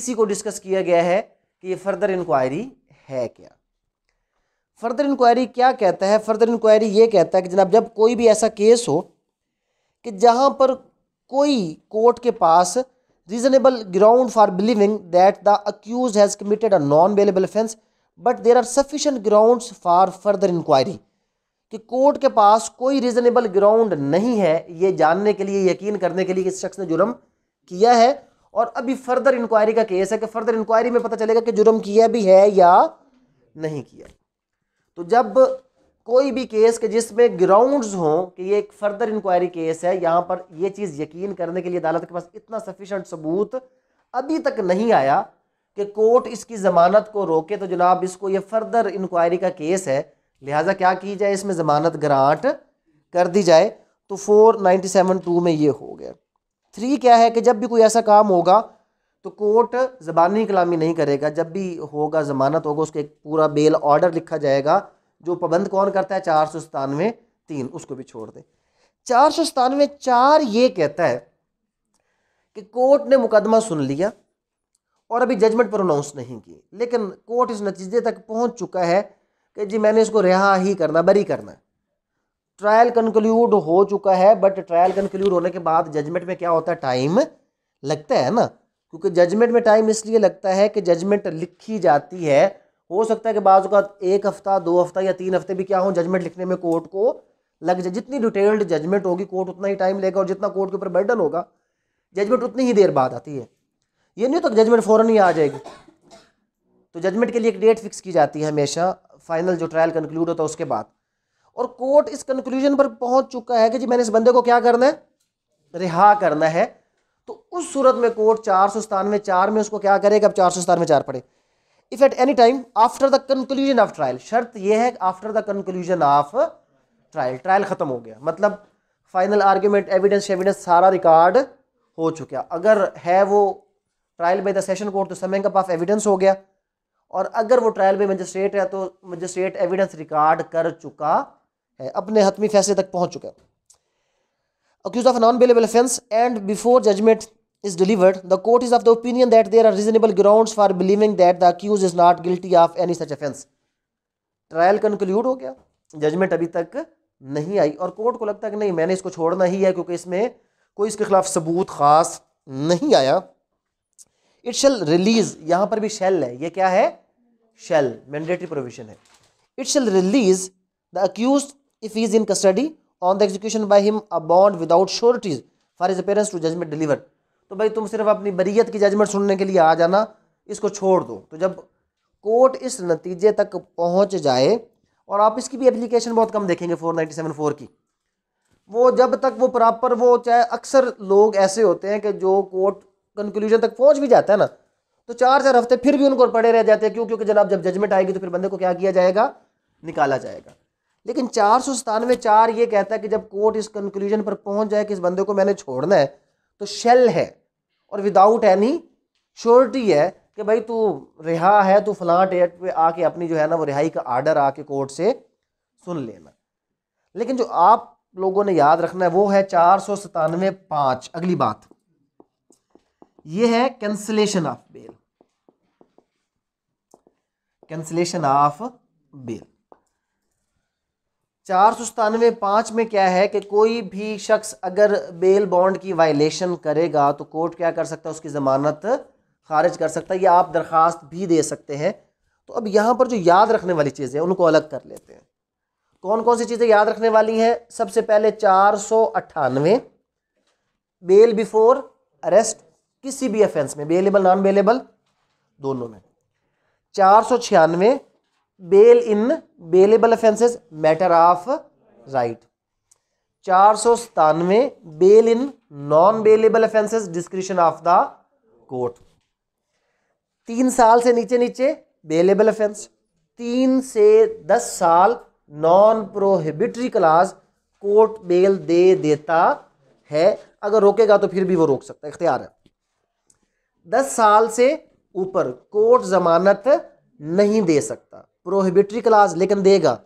इसी को डिस्कस किया गया है कि ये फर्दर इंक्वायरी है क्या फर्दर इंक्वायरी क्या कहता है फर्दर इंक्वायरी ये कहता है कि जनाब जब कोई भी ऐसा केस हो कि जहाँ पर कोई कोर्ट के पास reasonable ground for believing that the accused has committed a non bailable offence but there are sufficient ground for further inquiry कि कोर्ट के पास कोई रीजनेबल ग्राउंड नहीं है ये जानने के लिए यकीन करने के लिए कि इस शख्स ने जुर्म किया है और अभी फर्दर इंक्वायरी का केस है कि फर्दर इंक्वायरी में पता चलेगा कि जुर्म किया भी है या नहीं किया तो जब कोई भी केस के जिसमें ग्राउंड्स हों कि ये एक फर्दर इंक्वायरी केस है यहाँ पर यह चीज़ यकीन करने के लिए अदालत के पास इतना सफिशेंट सबूत अभी तक नहीं आया कि कोर्ट इसकी ज़मानत को रोके तो जनाब इसको ये फर्दर इंक्वायरी का केस है लिहाजा क्या की जाए इसमें ज़मानत ग्रांट कर दी जाए तो फोर नाइन्टी सेवन टू में ये हो गया थ्री क्या है कि जब भी कोई ऐसा काम होगा तो कोर्ट ज़बानी कलामी नहीं करेगा जब भी होगा ज़मानत होगा उसके एक पूरा बेल ऑर्डर लिखा जाएगा जो पाबंद कौन करता है चार सौ सतानवे तीन उसको भी छोड़ दे चार सौ सतानवे चार ये कहता है कि कोर्ट ने मुकदमा सुन लिया और अभी जजमेंट प्रोनाउंस नहीं की लेकिन कोर्ट इस नतीजे तक पहुंच चुका है कि जी मैंने इसको रिहा ही करना बरी करना ट्रायल कंक्लूड हो चुका है बट ट्रायल कंक्लूड होने के बाद जजमेंट में क्या होता है टाइम लगता है ना क्योंकि जजमेंट में टाइम इसलिए लगता है कि जजमेंट लिखी जाती है हो सकता है कि बाज़ का एक हफ़्ता दो हफ़्ता या तीन हफ्ते भी क्या हो जजमेंट लिखने में कोर्ट को लग जाए जितनी डिटेल्ड जजमेंट होगी कोर्ट उतना ही टाइम लेगा और जितना कोर्ट के ऊपर बर्डन होगा जजमेंट उतनी ही देर बाद आती है ये नहीं तो जजमेंट फ़ौरन ही आ जाएगी तो जजमेंट के लिए एक डेट फिक्स की जाती है हमेशा फाइनल जो ट्रायल कंक्लूड होता है उसके बाद और कोर्ट इस कंक्लूजन पर पहुंच चुका है कि जी मैंने इस बंदे को क्या करना है रिहा करना है तो उस सूरत में कोर्ट चार सौ सतानवे चार में उसको क्या करेगा अब चार सौ सतानवे चार पढ़े if at any time after the conclusion of trial शर्त यह है after the conclusion of trial trial ख़त्म हो गया मतलब फाइनल आर्ग्यूमेंट एविडेंस एविडेंस सारा रिकॉर्ड हो चुका अगर है वो trial by the session court तो समय का पास एविडेंस हो गया और अगर वो ट्रायल में मजिस्ट्रेट है तो मजिस्ट्रेट एविडेंस रिकॉर्ड कर चुका है अपने हतमी फैसले तक पहुंच चुका है accused of a non-bailable offence and before judgment is delivered, the court is of the opinion that there are reasonable grounds for believing that the accused is not guilty of any such offence. Trial conclude हो गया जजमेंट अभी तक नहीं आई और कोर्ट को लगता है कि नहीं मैंने इसको छोड़ना ही है क्योंकि इसमें कोई इसके खिलाफ सबूत खास नहीं आया इट शेल रिलीज यहाँ पर भी शेल है ये क्या है शेल मैंडेटरी प्रोविजन है it shall release the accused if is in custody on the execution by him a bond without sureties for his appearance to judgment deliver तो भाई तुम सिर्फ अपनी बरीयत की जजमेंट सुनने के लिए आ जाना इसको छोड़ दो तो जब कोर्ट इस नतीजे तक पहुंच जाए और आप इसकी भी एप्लीकेशन बहुत कम देखेंगे फोर नाइन्टी सेवन फोर की वो जब तक वो प्रॉपर वो चाहे अक्सर लोग ऐसे होते हैं कि जो कोर्ट कंक्लूजन तक पहुंच भी जाता है ना तो चार चार हफ्ते फिर भी उनको पड़े रह जाते हैं क्यों क्योंकि जनाब जब जजमेंट आएगी तो फिर बंदे को क्या किया जाएगा निकाला जाएगा लेकिन चार सौ सतानवे चार ये कहता है कि जब कोर्ट इस कंक्लूजन पर पहुंच जाए कि इस बंदे को मैंने छोड़ना है तो शेल है और विदाउट एनी श्योरिटी है कि भाई तू रिहा है तू फलां डेट पे आके अपनी जो है ना वो रिहाई का आर्डर आके कोर्ट से सुन लेना लेकिन जो आप लोगों ने याद रखना है वो है चार सौ सतानवे पाँच अगली बात ये है cancellation of bail cancellation of bail चार सौ सतानवे पाँच में क्या है कि कोई भी शख्स अगर बेल बॉन्ड की वायलेशन करेगा तो कोर्ट क्या कर सकता है उसकी ज़मानत खारिज कर सकता है या आप दरख्वास्त भी दे सकते हैं तो अब यहाँ पर जो याद रखने वाली चीज़ें उनको अलग कर लेते हैं कौन कौन सी चीज़ें याद रखने वाली हैं सबसे पहले चार सौ अट्ठानवे बेल बिफोर अरेस्ट किसी भी अफेंस में बेलेबल नॉन बेलेबल दोनों में चार सौ छियानवे bail in bailable offences matter of right चार सौ सतानवे bail in non bailable offences description of the court तीन साल से नीचे नीचे बेलेबल ऑफेंस तीन से दस साल non prohibitory class court bail दे देता है अगर रोकेगा तो फिर भी वो रोक सकता है इख्तियार है दस साल से ऊपर कोर्ट जमानत नहीं दे सकता प्रोहिबिटरी क्लास लेकिन देगा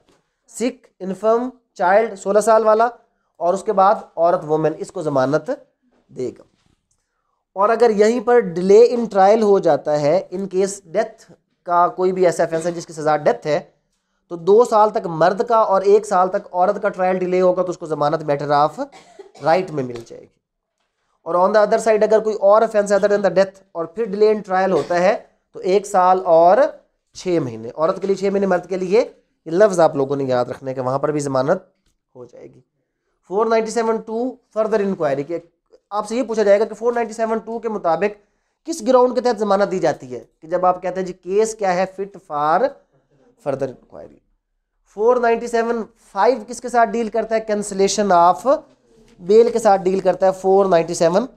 सिख इन्फर्म चाइल्ड सोलह साल वाला और उसके बाद औरत वोमेन इसको ज़मानत देगा और अगर यहीं पर डिले इन ट्रायल हो जाता है इन केस डेथ का कोई भी ऐसा ऑफेंस है जिसकी सज़ा डेथ है तो दो साल तक मर्द का और एक साल तक औरत का ट्रायल डिले होगा तो उसको ज़मानत मैटर ऑफ राइट में मिल जाएगी और ऑन द अदर साइड अगर कोई और offence other than the death और फिर डिले इन ट्रायल होता है तो एक साल और छः महीने औरत के लिए छः महीने मर्द के लिए ये लफ्ज़ आप लोगों ने याद रखने का वहाँ पर भी ज़मानत हो जाएगी four ninety seven two further inquiry की आपसे ये पूछा जाएगा कि फोर नाइन्टी सेवन टू के मुताबिक किस ग्राउंड के तहत ज़मानत दी जाती है कि जब आप कहते हैं जी केस क्या है fit for further inquiry four ninety seven five किसके साथ डील करता है कैंसलेशन ऑफ बेल के साथ डील करता है four ninety seven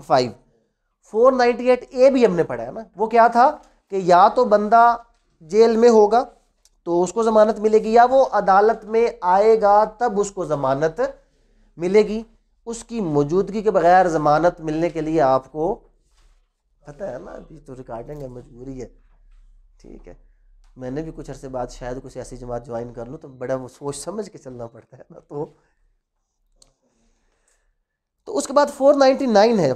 five four ninety eight A भी हमने पढ़ा है ना वो क्या था कि या तो बंदा जेल में होगा तो उसको ज़मानत मिलेगी या वो अदालत में आएगा तब उसको ज़मानत मिलेगी उसकी मौजूदगी के बगैर ज़मानत मिलने के लिए आपको पता है ना अभी तो रिकॉर्डिंग है मजबूरी है ठीक है मैंने भी कुछ अरसे बाद शायद कुछ ऐसी जमात ज्वाइन कर लूँ तो बड़ा वो सोच समझ के चलना पड़ता है ना तो तो उसके बाद 499 है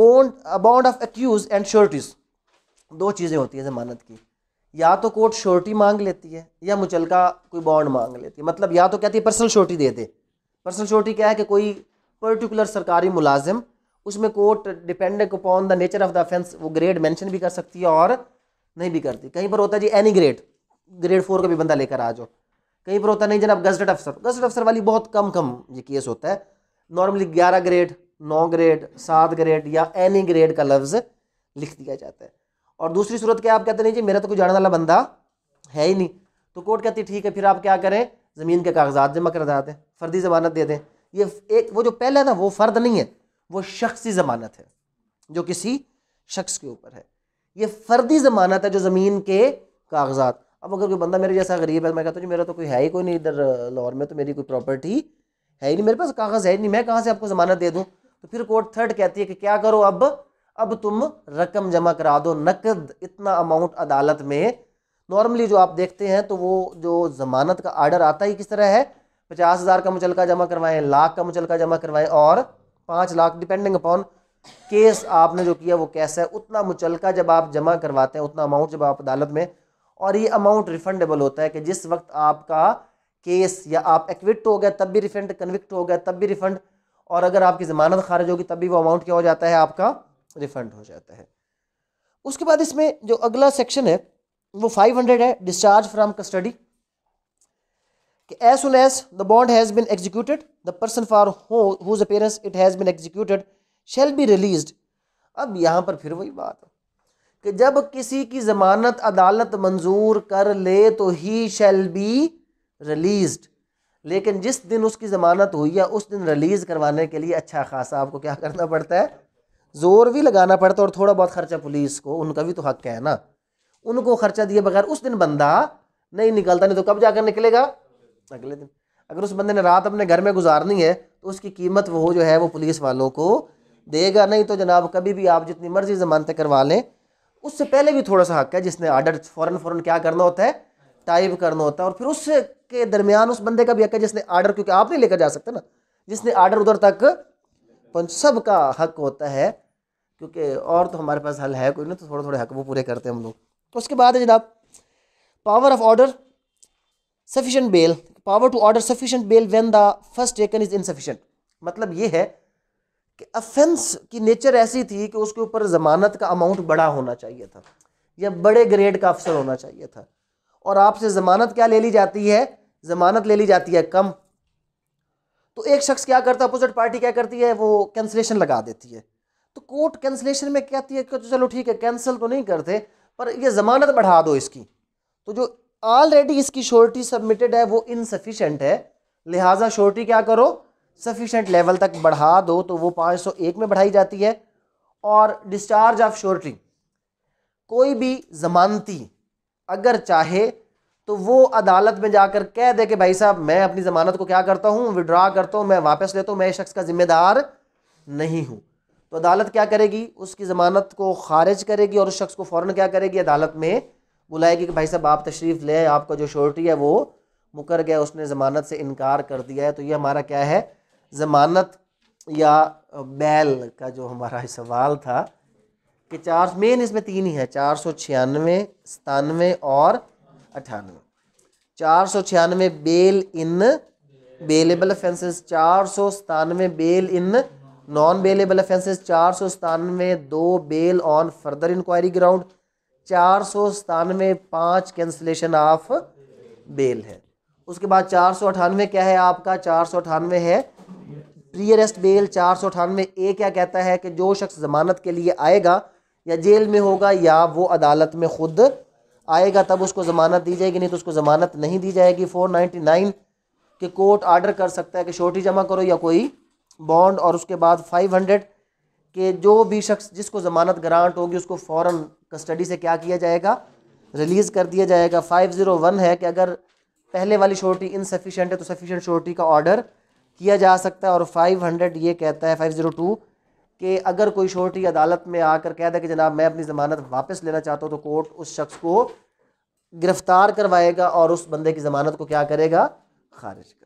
bond bond of accused and sureties दो चीज़ें होती हैं ज़मानत की या तो कोर्ट श्योरिटी मांग लेती है या मुचलका कोई बॉन्ड मांग लेती है मतलब या तो कहती है पर्सनल श्योरिटी दे दे पर्सनल श्योरिटी क्या है कि कोई पर्टिकुलर सरकारी मुलाजिम उसमें court depend upon the nature of the offence वो ग्रेड मेंशन भी कर सकती है और नहीं भी करती कहीं पर होता है जी एनी ग्रेड ग्रेड फोर का भी बंदा लेकर आ जाओ कहीं पर होता नहीं जनाब गजट अफसर गजट अफसर वाली बहुत कम कम ये केस होता है नॉर्मली ग्यारह ग्रेड नौ ग्रेड सात ग्रेड या एनी ग्रेड का लफ्ज़ लिख दिया जाता है और दूसरी सूरत क्या आप कहते नहीं जी मेरा तो कोई जाने वाला बंदा है ही नहीं तो कोर्ट कहती ठीक है फिर आप क्या करें ज़मीन के कागजात जमा करा हैं फर्दी ज़मानत दे दें ये एक वो जो पहला था वो फ़र्द नहीं है वो शख्सी ज़मानत है जो किसी शख्स के ऊपर है ये फ़र्दी ज़मानत है जो ज़मीन के कागजात अब अगर कोई बंदा मेरे जैसा गरीब है मैं कहता हूँ मेरा तो कोई है ही कोई नहीं इधर लाहौर में तो मेरी कोई प्रॉपर्टी है ही नहीं मेरे पास कागज़ है ही नहीं मैं कहाँ से आपको ज़मानत दे दूँ तो फिर कोर्ट थर्ड कहती है कि क्या करो अब अब तुम रकम जमा करा दो नकद इतना अमाउंट अदालत में नॉर्मली जो आप देखते हैं तो वो जो ज़मानत का आर्डर आता ही किस तरह है पचास हज़ार का मुचलका जमा करवाएं लाख का मुचलका जमा करवाएं और पाँच लाख डिपेंडिंग अपॉन केस आपने जो किया वो कैसा है उतना मुचलका जब आप जमा करवाते हैं उतना अमाउंट जब आप अदालत में और ये अमाउंट रिफंडेबल होता है कि जिस वक्त आपका केस या आप एक्विट हो गया तब भी रिफंड कन्विक्ट हो गया तब भी रिफंड और अगर आपकी ज़मानत खारिज होगी तब भी वो अमाउंट क्या हो जाता है आपका रिफंड हो जाता है उसके बाद इसमें जो अगला सेक्शन है वो 500 है डिस्चार्ज फ्रॉम कस्टडी कि as soon as the bond has been executed the person for whose appearance it has been executed shall be release अब यहां पर फिर वही बात कि जब किसी की ज़मानत अदालत मंजूर कर ले तो ही शेल बी रिलीज लेकिन जिस दिन उसकी ज़मानत हुई है उस दिन रिलीज़ करवाने के लिए अच्छा खासा आपको क्या करना पड़ता है ज़ोर भी लगाना पड़ता और थोड़ा बहुत खर्चा पुलिस को उनका भी तो हक है ना उनको खर्चा दिए बगैर उस दिन बंदा नहीं निकलता नहीं तो कब जाकर निकलेगा अगले दिन अगर उस बंदे ने रात अपने घर में गुजारनी है तो उसकी कीमत वो जो है वो पुलिस वालों को देगा नहीं तो जनाब कभी भी आप जितनी मर्ज़ी जमानतें करवा लें उससे पहले भी थोड़ा सा हक है जिसने आर्डर फ़ौरन फ़ौरन क्या करना होता है टाइप करना होता है और फिर उसके दरमियान उस बंदे का भी हक है जिसने आर्डर क्योंकि आप नहीं लेकर जा सकते ना जिसने आर्डर उधर तक सब का हक होता है क्योंकि और तो हमारे पास हल है कोई ना तो थोड़े थोड़े हक वो पूरे करते हैं हम लोग तो उसके बाद है जनाब power of order sufficient bail power to order sufficient bail when the first taken is insufficient मतलब ये है कि अफेंस की नेचर ऐसी थी कि उसके ऊपर ज़मानत का अमाउंट बड़ा होना चाहिए था या बड़े ग्रेड का अफसर होना चाहिए था और आपसे ज़मानत क्या ले ली जाती है ज़मानत ले ली जाती है कम तो एक शख्स क्या करता है अपोजिट पार्टी क्या करती है वो कैंसलेशन लगा देती है तो कोर्ट कैंसिलेशन में कहती है कि चलो ठीक है कैंसिल तो नहीं करते पर ये ज़मानत बढ़ा दो इसकी तो जो ऑलरेडी इसकी श्योरिटी सबमिटेड है वो इनसफिशेंट है लिहाजा श्योरिटी क्या करो सफिशेंट लेवल तक बढ़ा दो तो वो 501 में बढ़ाई जाती है और डिस्चार्ज ऑफ श्योरिटी कोई भी जमानती अगर चाहे तो वो अदालत में जाकर कह दे कि भाई साहब मैं अपनी ज़मानत को क्या करता हूँ विड्रा करता हूँ मैं वापस लेता हूँ मैं शख्स का जिम्मेदार नहीं हूँ तो अदालत क्या करेगी उसकी ज़मानत को खारिज करेगी और उस शख्स को फ़ौर क्या करेगी अदालत में बुलाएगी कि भाई साहब आप तशरीफ़ ले आपका जो श्योरिटी है वो मुकर गया उसने ज़मानत से इनकार कर दिया है तो ये हमारा क्या है ज़मानत या बैल का जो हमारा सवाल था कि चार मेन इसमें तीन ही है चार सौ छियानवे सतानवे और अठानवे चार सौ छियानवे बेल इन बेलेबल ऑफेंसेस चार सौ सतानवे bail in non bailable offences चार सौ सतानवे दो bail on further inquiry ground चार सौ सतानवे पाँच कैंसलेशन ऑफ बेल है उसके बाद चार सौ अठानवे क्या है आपका चार सौ अठानवे है प्री अरेस्ट बेल चार सौ अठानवे ए क्या कहता है कि जो शख्स जमानत के लिए आएगा या जेल में होगा या वो अदालत में खुद आएगा तब उसको ज़मानत दी जाएगी नहीं तो उसको ज़मानत नहीं दी जाएगी फोर नाइन्टी नाइन के कोर्ट आर्डर कर सकता है कि छोटी जमा करो या कोई बॉन्ड और उसके बाद 500 के जो भी शख्स जिसको ज़मानत ग्रांट होगी उसको फ़ौर कस्टडी से क्या किया जाएगा रिलीज़ कर दिया जाएगा 501 है कि अगर पहले वाली इन इनसफिशेंट है तो सफिशेंट शोरटी का ऑर्डर किया जा सकता है और 500 ये कहता है 502 कि अगर कोई शोरटी अदालत में आकर कह दे कि जनाब मैं अपनी ज़मानत वापस लेना चाहता हूँ तो कोर्ट उस शख्स को गिरफ़्तार करवाएगा और उस बंदे की ज़मानत को क्या करेगा खारिज कर